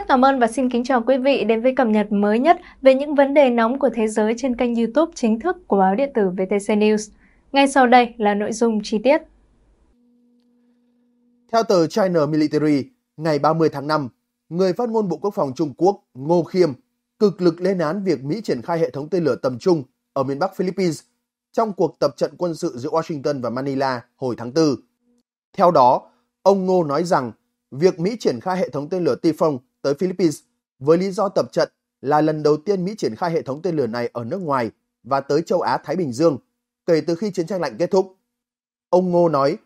rất cảm ơn và xin kính chào quý vị đến với cập nhật mới nhất về những vấn đề nóng của thế giới trên kênh YouTube chính thức của báo điện tử VTC News. Ngay sau đây là nội dung chi tiết. Theo tờ China Military, ngày 30 tháng 5, người phát ngôn Bộ Quốc phòng Trung Quốc Ngô Khiêm cực lực lên án việc Mỹ triển khai hệ thống tên lửa tầm trung ở miền Bắc Philippines trong cuộc tập trận quân sự giữa Washington và Manila hồi tháng 4. Theo đó, ông Ngô nói rằng việc Mỹ triển khai hệ thống tên lửa Tifong tới Philippines với lý do tập trận là lần đầu tiên Mỹ triển khai hệ thống tên lửa này ở nước ngoài và tới châu Á-Thái Bình Dương kể từ khi chiến tranh lạnh kết thúc. Ông Ngô nói,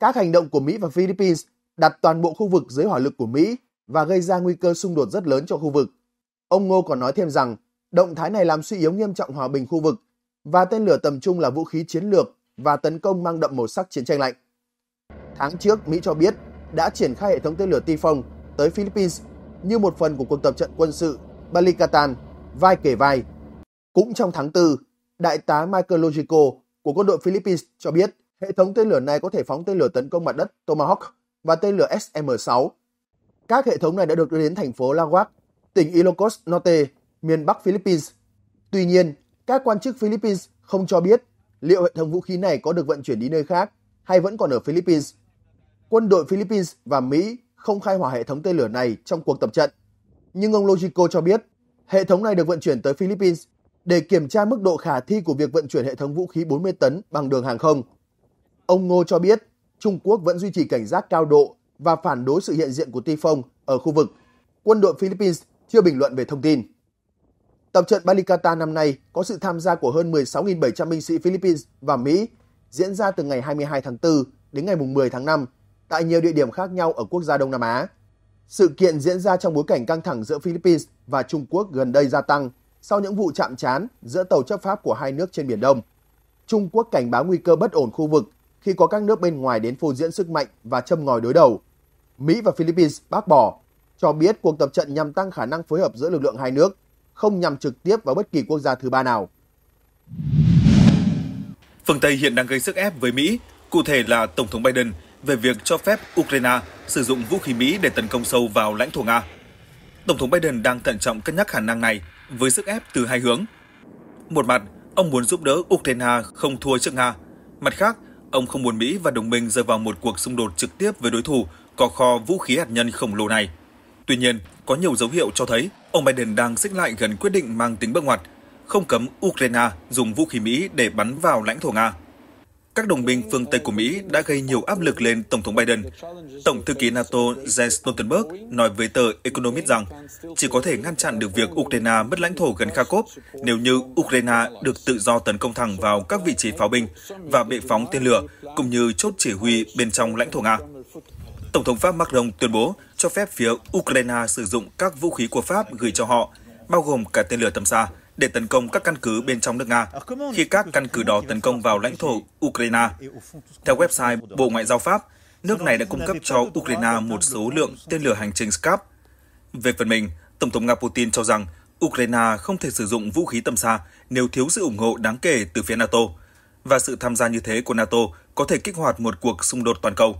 các hành động của Mỹ và Philippines đặt toàn bộ khu vực dưới hỏa lực của Mỹ và gây ra nguy cơ xung đột rất lớn cho khu vực. Ông Ngô còn nói thêm rằng, động thái này làm suy yếu nghiêm trọng hòa bình khu vực và tên lửa tầm trung là vũ khí chiến lược và tấn công mang đậm màu sắc chiến tranh lạnh. Tháng trước, Mỹ cho biết đã triển khai hệ thống tên lửa Tifon tới Philippines như một phần của cuộc tập trận quân sự Balikatan, vai kể vai. Cũng trong tháng 4, Đại tá Michael Logico của quân đội Philippines cho biết hệ thống tên lửa này có thể phóng tên lửa tấn công mặt đất Tomahawk và tên lửa SM-6. Các hệ thống này đã được đưa đến thành phố Lawak, tỉnh Ilocos Norte, miền Bắc Philippines. Tuy nhiên, các quan chức Philippines không cho biết liệu hệ thống vũ khí này có được vận chuyển đi nơi khác hay vẫn còn ở Philippines. Quân đội Philippines và Mỹ không khai hỏa hệ thống tên lửa này trong cuộc tập trận. Nhưng ông Logico cho biết, hệ thống này được vận chuyển tới Philippines để kiểm tra mức độ khả thi của việc vận chuyển hệ thống vũ khí 40 tấn bằng đường hàng không. Ông Ngô cho biết, Trung Quốc vẫn duy trì cảnh giác cao độ và phản đối sự hiện diện của Tifong ở khu vực. Quân đội Philippines chưa bình luận về thông tin. Tập trận Balikata năm nay có sự tham gia của hơn 16.700 binh sĩ Philippines và Mỹ, diễn ra từ ngày 22 tháng 4 đến ngày 10 tháng 5 tại nhiều địa điểm khác nhau ở quốc gia Đông Nam Á. Sự kiện diễn ra trong bối cảnh căng thẳng giữa Philippines và Trung Quốc gần đây gia tăng sau những vụ chạm trán giữa tàu chấp pháp của hai nước trên Biển Đông. Trung Quốc cảnh báo nguy cơ bất ổn khu vực khi có các nước bên ngoài đến phô diễn sức mạnh và châm ngòi đối đầu. Mỹ và Philippines bác bỏ, cho biết cuộc tập trận nhằm tăng khả năng phối hợp giữa lực lượng hai nước, không nhằm trực tiếp vào bất kỳ quốc gia thứ ba nào. Phương Tây hiện đang gây sức ép với Mỹ, cụ thể là Tổng thống Biden – về việc cho phép Ukraine sử dụng vũ khí Mỹ để tấn công sâu vào lãnh thổ Nga. Tổng thống Biden đang thận trọng cân nhắc khả năng này với sức ép từ hai hướng. Một mặt, ông muốn giúp đỡ Ukraine không thua trước Nga. Mặt khác, ông không muốn Mỹ và đồng minh rơi vào một cuộc xung đột trực tiếp với đối thủ có kho vũ khí hạt nhân khổng lồ này. Tuy nhiên, có nhiều dấu hiệu cho thấy ông Biden đang xích lại gần quyết định mang tính bước ngoặt, không cấm Ukraine dùng vũ khí Mỹ để bắn vào lãnh thổ Nga các đồng minh phương Tây của Mỹ đã gây nhiều áp lực lên Tổng thống Biden. Tổng thư ký NATO Jens Stoltenberg nói với tờ Economist rằng chỉ có thể ngăn chặn được việc Ukraine mất lãnh thổ gần Kharkov nếu như Ukraine được tự do tấn công thẳng vào các vị trí pháo binh và bệ phóng tên lửa, cũng như chốt chỉ huy bên trong lãnh thổ Nga. Tổng thống Pháp Macron tuyên bố cho phép phía Ukraine sử dụng các vũ khí của Pháp gửi cho họ, bao gồm cả tên lửa tầm xa, để tấn công các căn cứ bên trong nước Nga khi các căn cứ đó tấn công vào lãnh thổ Ukraine. Theo website Bộ Ngoại giao Pháp, nước này đã cung cấp cho Ukraine một số lượng tên lửa hành trình SCAP. Về phần mình, Tổng thống Nga Putin cho rằng Ukraine không thể sử dụng vũ khí tầm xa nếu thiếu sự ủng hộ đáng kể từ phía NATO, và sự tham gia như thế của NATO có thể kích hoạt một cuộc xung đột toàn cầu.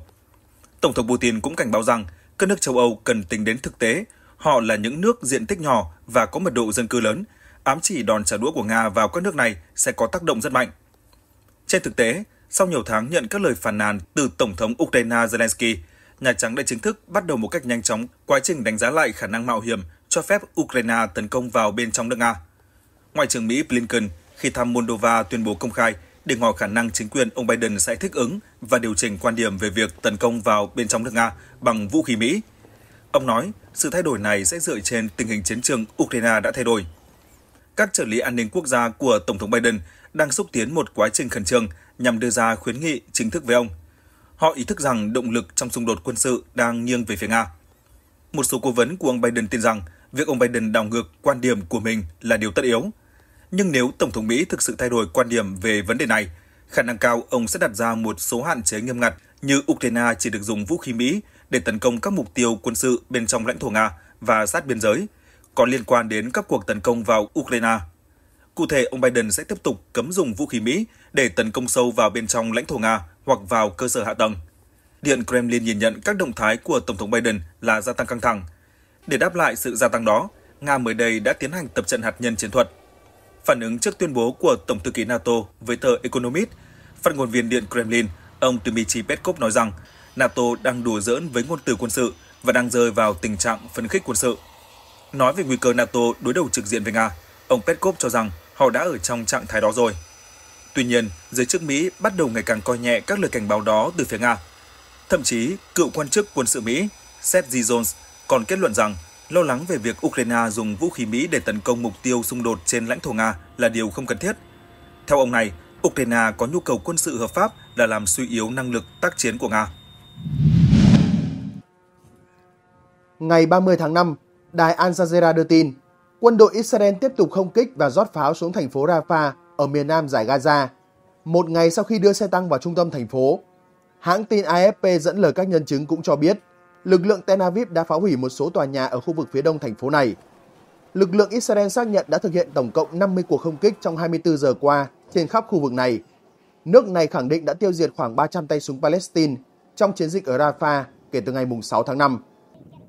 Tổng thống Putin cũng cảnh báo rằng các nước châu Âu cần tính đến thực tế, họ là những nước diện tích nhỏ và có mật độ dân cư lớn – ám chỉ đòn trả đũa của Nga vào các nước này sẽ có tác động rất mạnh. Trên thực tế, sau nhiều tháng nhận các lời phản nàn từ Tổng thống Ukraine Zelensky, Nhà Trắng đã chính thức bắt đầu một cách nhanh chóng quá trình đánh giá lại khả năng mạo hiểm cho phép Ukraine tấn công vào bên trong nước Nga. Ngoại trưởng Mỹ Blinken khi thăm Moldova tuyên bố công khai để ngỏ khả năng chính quyền ông Biden sẽ thích ứng và điều chỉnh quan điểm về việc tấn công vào bên trong nước Nga bằng vũ khí Mỹ. Ông nói, sự thay đổi này sẽ dựa trên tình hình chiến trường Ukraine đã thay đổi – các trợ lý an ninh quốc gia của Tổng thống Biden đang xúc tiến một quá trình khẩn trương nhằm đưa ra khuyến nghị chính thức với ông. Họ ý thức rằng động lực trong xung đột quân sự đang nghiêng về phía Nga. Một số cố vấn của ông Biden tin rằng việc ông Biden đảo ngược quan điểm của mình là điều tất yếu. Nhưng nếu Tổng thống Mỹ thực sự thay đổi quan điểm về vấn đề này, khả năng cao ông sẽ đặt ra một số hạn chế nghiêm ngặt như Ukraine chỉ được dùng vũ khí Mỹ để tấn công các mục tiêu quân sự bên trong lãnh thổ Nga và sát biên giới – có liên quan đến các cuộc tấn công vào Ukraine. Cụ thể, ông Biden sẽ tiếp tục cấm dùng vũ khí Mỹ để tấn công sâu vào bên trong lãnh thổ Nga hoặc vào cơ sở hạ tầng. Điện Kremlin nhìn nhận các động thái của Tổng thống Biden là gia tăng căng thẳng. Để đáp lại sự gia tăng đó, Nga mới đây đã tiến hành tập trận hạt nhân chiến thuật. Phản ứng trước tuyên bố của Tổng thư ký NATO với tờ Economist, phát ngôn viên Điện Kremlin, ông Dmitry Peskov nói rằng NATO đang đùa giỡn với ngôn từ quân sự và đang rơi vào tình trạng phấn khích quân sự. Nói về nguy cơ NATO đối đầu trực diện với Nga, ông Peskov cho rằng họ đã ở trong trạng thái đó rồi. Tuy nhiên, giới chức Mỹ bắt đầu ngày càng coi nhẹ các lời cảnh báo đó từ phía Nga. Thậm chí, cựu quan chức quân sự Mỹ Seth G. Jones còn kết luận rằng lo lắng về việc Ukraine dùng vũ khí Mỹ để tấn công mục tiêu xung đột trên lãnh thổ Nga là điều không cần thiết. Theo ông này, Ukraine có nhu cầu quân sự hợp pháp là làm suy yếu năng lực tác chiến của Nga. Ngày 30 tháng 5, Đài Al Jazeera đưa tin, quân đội Israel tiếp tục không kích và rót pháo xuống thành phố Rafah ở miền nam giải Gaza. Một ngày sau khi đưa xe tăng vào trung tâm thành phố, hãng tin AFP dẫn lời các nhân chứng cũng cho biết lực lượng Tel Aviv đã phá hủy một số tòa nhà ở khu vực phía đông thành phố này. Lực lượng Israel xác nhận đã thực hiện tổng cộng 50 cuộc không kích trong 24 giờ qua trên khắp khu vực này. Nước này khẳng định đã tiêu diệt khoảng 300 tay súng Palestine trong chiến dịch ở Rafah kể từ ngày 6 tháng 5.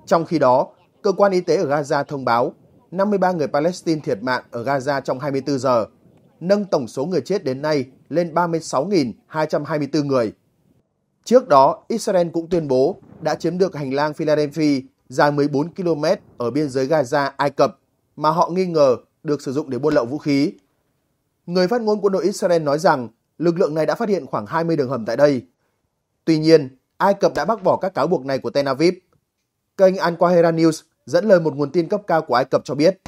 Trong khi đó, Cơ quan y tế ở Gaza thông báo 53 người Palestine thiệt mạng ở Gaza trong 24 giờ, nâng tổng số người chết đến nay lên 36.224 người. Trước đó, Israel cũng tuyên bố đã chiếm được hành lang Philadelphia dài 14 km ở biên giới Gaza, Ai Cập mà họ nghi ngờ được sử dụng để buôn lậu vũ khí. Người phát ngôn quân đội Israel nói rằng lực lượng này đã phát hiện khoảng 20 đường hầm tại đây. Tuy nhiên, Ai Cập đã bác bỏ các cáo buộc này của Tel Aviv. Kênh Al Qahera News dẫn lời một nguồn tin cấp cao của Ai Cập cho biết,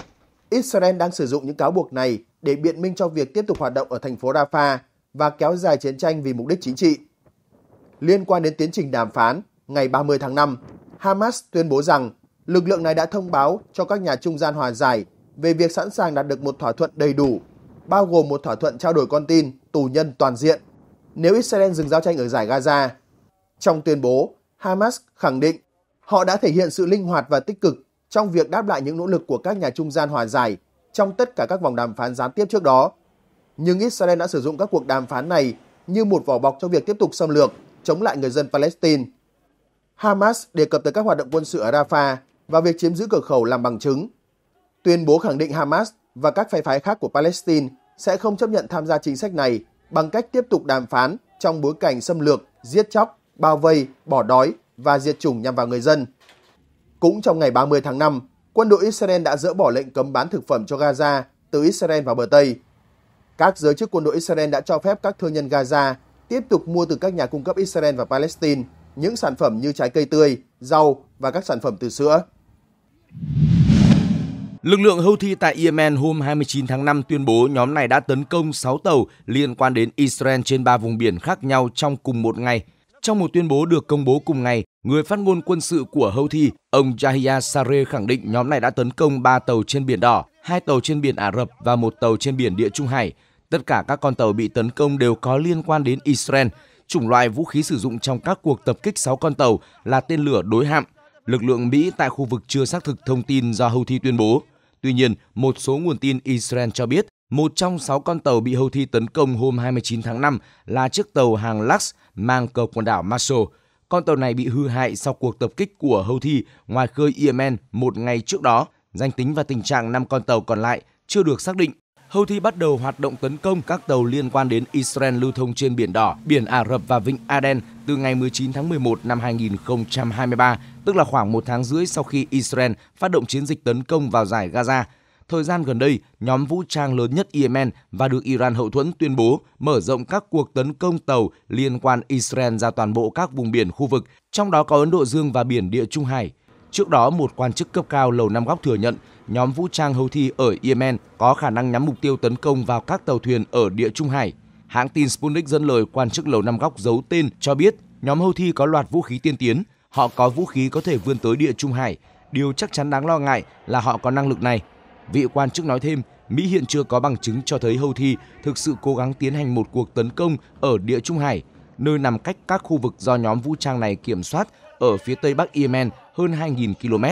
Israel đang sử dụng những cáo buộc này để biện minh cho việc tiếp tục hoạt động ở thành phố Rafah và kéo dài chiến tranh vì mục đích chính trị. Liên quan đến tiến trình đàm phán, ngày 30 tháng 5, Hamas tuyên bố rằng lực lượng này đã thông báo cho các nhà trung gian hòa giải về việc sẵn sàng đạt được một thỏa thuận đầy đủ, bao gồm một thỏa thuận trao đổi con tin, tù nhân toàn diện, nếu Israel dừng giao tranh ở giải Gaza. Trong tuyên bố, Hamas khẳng định họ đã thể hiện sự linh hoạt và tích cực trong việc đáp lại những nỗ lực của các nhà trung gian hòa giải trong tất cả các vòng đàm phán gián tiếp trước đó. Nhưng Israel đã sử dụng các cuộc đàm phán này như một vỏ bọc cho việc tiếp tục xâm lược, chống lại người dân Palestine. Hamas đề cập tới các hoạt động quân sự ở Rafah và việc chiếm giữ cửa khẩu làm bằng chứng. Tuyên bố khẳng định Hamas và các phái phái khác của Palestine sẽ không chấp nhận tham gia chính sách này bằng cách tiếp tục đàm phán trong bối cảnh xâm lược, giết chóc, bao vây, bỏ đói và diệt chủng nhằm vào người dân. Cũng trong ngày 30 tháng 5, quân đội Israel đã dỡ bỏ lệnh cấm bán thực phẩm cho Gaza từ Israel vào bờ Tây. Các giới chức quân đội Israel đã cho phép các thương nhân Gaza tiếp tục mua từ các nhà cung cấp Israel và Palestine những sản phẩm như trái cây tươi, rau và các sản phẩm từ sữa. Lực lượng Houthi tại Yemen hôm 29 tháng 5 tuyên bố nhóm này đã tấn công 6 tàu liên quan đến Israel trên 3 vùng biển khác nhau trong cùng một ngày – trong một tuyên bố được công bố cùng ngày, người phát ngôn quân sự của Houthi, ông Yahya Sare khẳng định nhóm này đã tấn công 3 tàu trên biển đỏ, hai tàu trên biển Ả Rập và một tàu trên biển Địa Trung Hải. Tất cả các con tàu bị tấn công đều có liên quan đến Israel. Chủng loại vũ khí sử dụng trong các cuộc tập kích 6 con tàu là tên lửa đối hạm. Lực lượng Mỹ tại khu vực chưa xác thực thông tin do Houthi tuyên bố. Tuy nhiên, một số nguồn tin Israel cho biết một trong 6 con tàu bị Houthi tấn công hôm 29 tháng 5 là chiếc tàu hàng Lux mang cờ quần đảo Marshall. Con tàu này bị hư hại sau cuộc tập kích của Houthi ngoài khơi Yemen một ngày trước đó. Danh tính và tình trạng 5 con tàu còn lại chưa được xác định. Houthi bắt đầu hoạt động tấn công các tàu liên quan đến Israel lưu thông trên Biển Đỏ, Biển Ả Rập và Vịnh Aden từ ngày 19 tháng 11 năm 2023, tức là khoảng một tháng rưỡi sau khi Israel phát động chiến dịch tấn công vào giải Gaza. Thời gian gần đây, nhóm vũ trang lớn nhất Yemen và được Iran hậu thuẫn tuyên bố mở rộng các cuộc tấn công tàu liên quan Israel ra toàn bộ các vùng biển khu vực, trong đó có Ấn Độ Dương và biển Địa Trung Hải. Trước đó, một quan chức cấp cao Lầu Năm Góc thừa nhận nhóm vũ trang Houthi ở Yemen có khả năng nhắm mục tiêu tấn công vào các tàu thuyền ở Địa Trung Hải. Hãng tin Sputnik dẫn lời quan chức Lầu Năm Góc giấu tên cho biết nhóm Houthi có loạt vũ khí tiên tiến, họ có vũ khí có thể vươn tới Địa Trung Hải. Điều chắc chắn đáng lo ngại là họ có năng lực này. Vị quan chức nói thêm, Mỹ hiện chưa có bằng chứng cho thấy Houthi thực sự cố gắng tiến hành một cuộc tấn công ở địa Trung Hải, nơi nằm cách các khu vực do nhóm vũ trang này kiểm soát ở phía tây bắc Yemen hơn 2.000 km.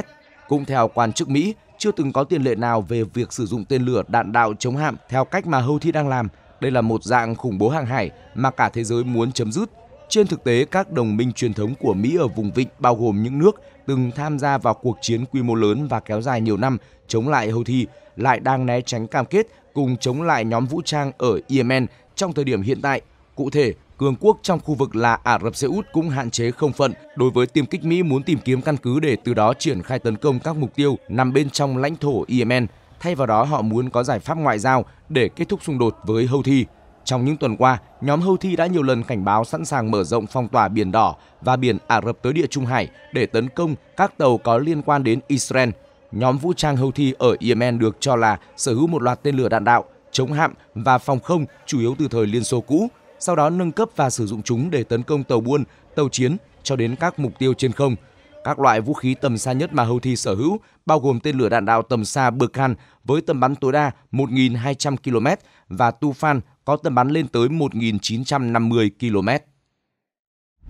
Cũng theo quan chức Mỹ, chưa từng có tiền lệ nào về việc sử dụng tên lửa đạn đạo chống hạm theo cách mà Houthi đang làm. Đây là một dạng khủng bố hàng hải mà cả thế giới muốn chấm dứt. Trên thực tế, các đồng minh truyền thống của Mỹ ở vùng vịnh bao gồm những nước từng tham gia vào cuộc chiến quy mô lớn và kéo dài nhiều năm chống lại Houthi lại đang né tránh cam kết cùng chống lại nhóm vũ trang ở Yemen trong thời điểm hiện tại. Cụ thể, cường quốc trong khu vực là Ả Rập Xê Út cũng hạn chế không phận đối với tiêm kích Mỹ muốn tìm kiếm căn cứ để từ đó triển khai tấn công các mục tiêu nằm bên trong lãnh thổ Yemen. Thay vào đó, họ muốn có giải pháp ngoại giao để kết thúc xung đột với Houthi. Trong những tuần qua, nhóm Houthi đã nhiều lần cảnh báo sẵn sàng mở rộng phong tỏa biển đỏ và biển Ả Rập tới địa Trung Hải để tấn công các tàu có liên quan đến Israel. Nhóm vũ trang Houthi ở Yemen được cho là sở hữu một loạt tên lửa đạn đạo, chống hạm và phòng không chủ yếu từ thời Liên Xô cũ, sau đó nâng cấp và sử dụng chúng để tấn công tàu buôn, tàu chiến cho đến các mục tiêu trên không. Các loại vũ khí tầm xa nhất mà Houthi sở hữu bao gồm tên lửa đạn đạo tầm xa Burkhan với tầm bắn tối đa 1.200 km và Tufan có tầm bắn lên tới 1.950 km.